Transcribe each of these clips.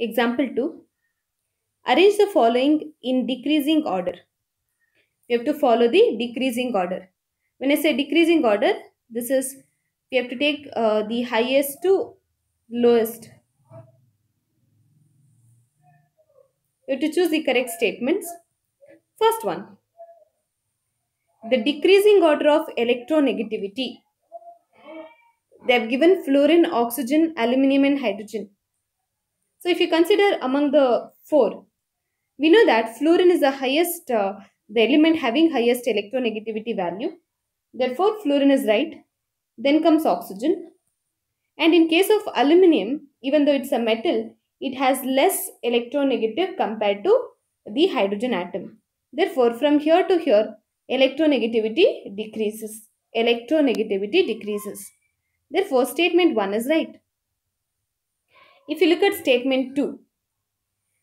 Example 2. Arrange the following in decreasing order. We have to follow the decreasing order. When I say decreasing order, this is we have to take uh, the highest to lowest. You have to choose the correct statements. First one. The decreasing order of electronegativity. They have given fluorine, oxygen, aluminium and hydrogen. So if you consider among the four, we know that fluorine is the highest, uh, the element having highest electronegativity value. Therefore, fluorine is right. Then comes oxygen. And in case of aluminium, even though it's a metal, it has less electronegative compared to the hydrogen atom. Therefore, from here to here, electronegativity decreases. Electronegativity decreases. Therefore, statement 1 is right if you look at statement 2,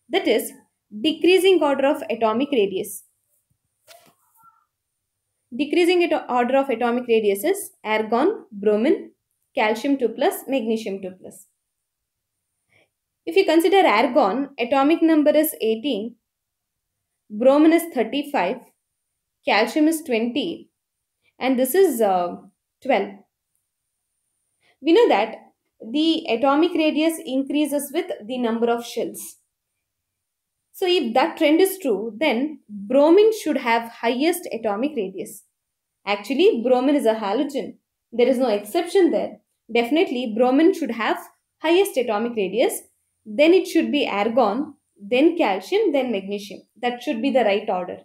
that is decreasing order of atomic radius. Decreasing order of atomic radius is argon, bromine, calcium 2 plus, magnesium 2 plus. If you consider argon, atomic number is 18, bromine is 35, calcium is 20 and this is uh, 12. We know that the atomic radius increases with the number of shells. So if that trend is true, then bromine should have highest atomic radius. Actually, bromine is a halogen. There is no exception there. Definitely, bromine should have highest atomic radius. Then it should be argon, then calcium, then magnesium. That should be the right order.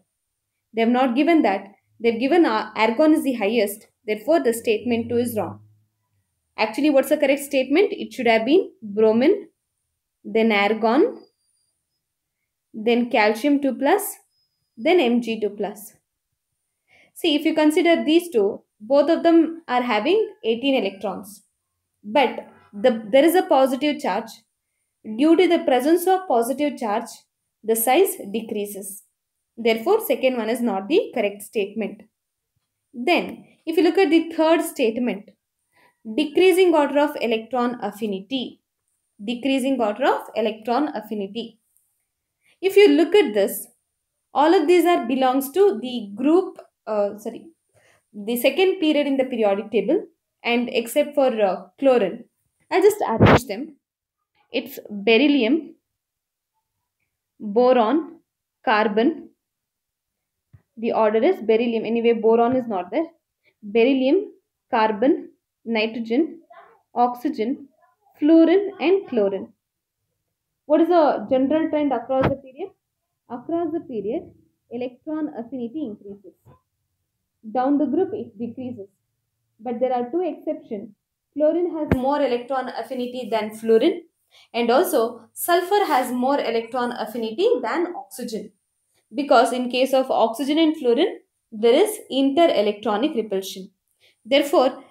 They have not given that. They have given uh, argon is the highest. Therefore, the statement 2 is wrong. Actually, what's the correct statement? It should have been bromine, then argon, then calcium 2 plus, then Mg2 plus. See, if you consider these two, both of them are having 18 electrons. But the, there is a positive charge. Due to the presence of positive charge, the size decreases. Therefore, second one is not the correct statement. Then, if you look at the third statement, decreasing order of electron affinity. Decreasing order of electron affinity. If you look at this, all of these are belongs to the group, uh, sorry, the second period in the periodic table and except for uh, chlorine. I'll just arrange them. It's beryllium, boron, carbon. The order is beryllium. Anyway, boron is not there. Beryllium, carbon, nitrogen, oxygen, fluorine and chlorine. What is the general trend across the period? Across the period, electron affinity increases. Down the group, it decreases. But there are two exceptions. Chlorine has more electron affinity than fluorine and also sulfur has more electron affinity than oxygen because in case of oxygen and fluorine, there is inter-electronic repulsion. Therefore,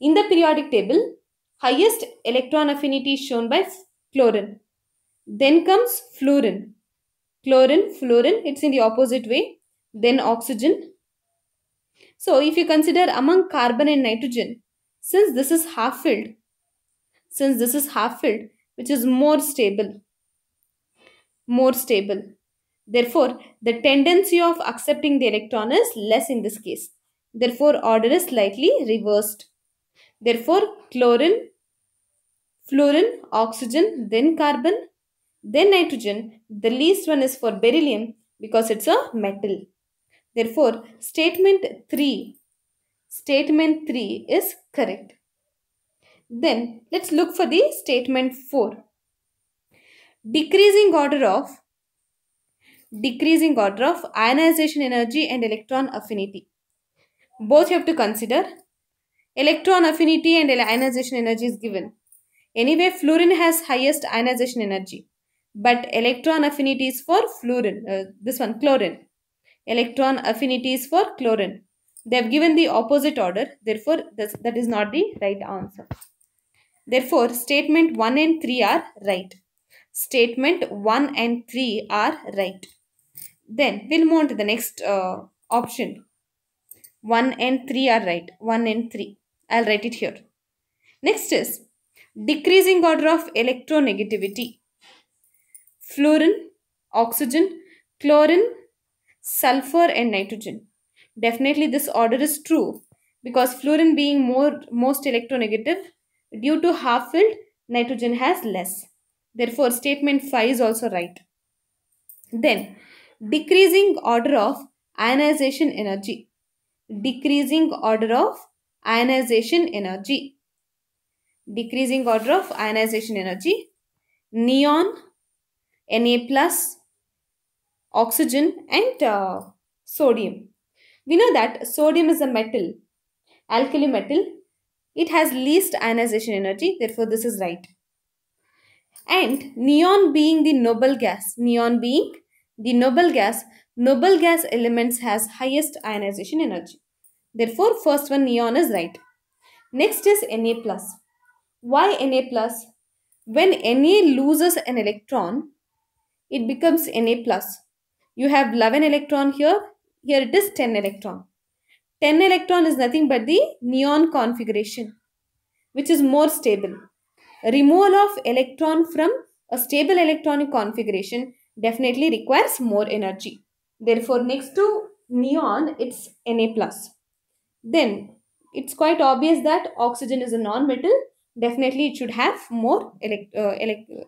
in the periodic table, highest electron affinity is shown by chlorine. Then comes fluorine. Chlorine, fluorine, it's in the opposite way. Then oxygen. So if you consider among carbon and nitrogen, since this is half filled, since this is half filled, which is more stable, more stable. Therefore, the tendency of accepting the electron is less in this case. Therefore, order is slightly reversed. Therefore, chlorine, fluorine, oxygen, then carbon, then nitrogen. The least one is for beryllium because it's a metal. Therefore, statement 3, statement 3 is correct. Then, let's look for the statement 4. Decreasing order of decreasing order of ionization energy and electron affinity. Both you have to consider electron affinity and ionization energy is given. Anyway, fluorine has highest ionization energy. But electron affinity is for fluorine, uh, this one, chlorine. Electron affinity is for chlorine. They have given the opposite order. Therefore, this, that is not the right answer. Therefore, statement 1 and 3 are right. Statement 1 and 3 are right. Then, we'll move on to the next uh, option. 1 and 3 are right. 1 and 3. I'll write it here. Next is decreasing order of electronegativity. Fluorine, oxygen, chlorine, sulfur and nitrogen. Definitely this order is true because fluorine being more most electronegative due to half filled nitrogen has less. Therefore statement 5 is also right. Then decreasing order of ionization energy. Decreasing order of ionization energy. Decreasing order of ionization energy. Neon, Na+, plus, oxygen and uh, sodium. We know that sodium is a metal, alkali metal. It has least ionization energy, therefore this is right. And neon being the noble gas, neon being the noble gas, noble gas elements has highest ionization energy. Therefore, first one neon is right. Next is Na+. plus. Why Na+. plus? When Na loses an electron, it becomes Na+. plus. You have 11 electron here. Here it is 10 electron. 10 electron is nothing but the neon configuration, which is more stable. Removal of electron from a stable electronic configuration definitely requires more energy. Therefore, next to neon, it's Na+. plus then it's quite obvious that oxygen is a non-metal. Definitely, it should have more elect, uh, elect uh,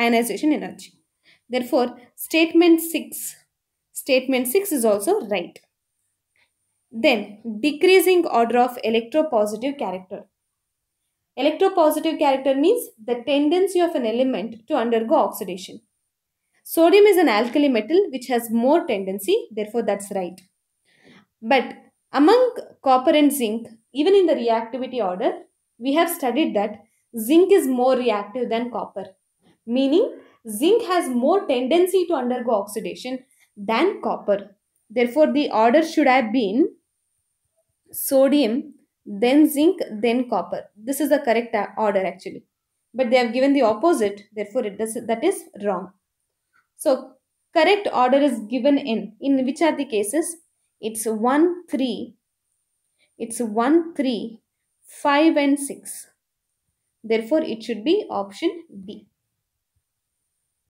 ionization energy. Therefore, statement 6. Statement 6 is also right. Then, decreasing order of electropositive character. Electropositive character means the tendency of an element to undergo oxidation. Sodium is an alkali metal which has more tendency, therefore that's right. But among copper and zinc, even in the reactivity order, we have studied that zinc is more reactive than copper, meaning zinc has more tendency to undergo oxidation than copper. Therefore, the order should have been sodium, then zinc, then copper. This is the correct uh, order actually. But they have given the opposite, therefore it does, that is wrong. So, correct order is given in, in which are the cases? It's 1, 3. It's 1, 3, 5 and 6. Therefore, it should be option B.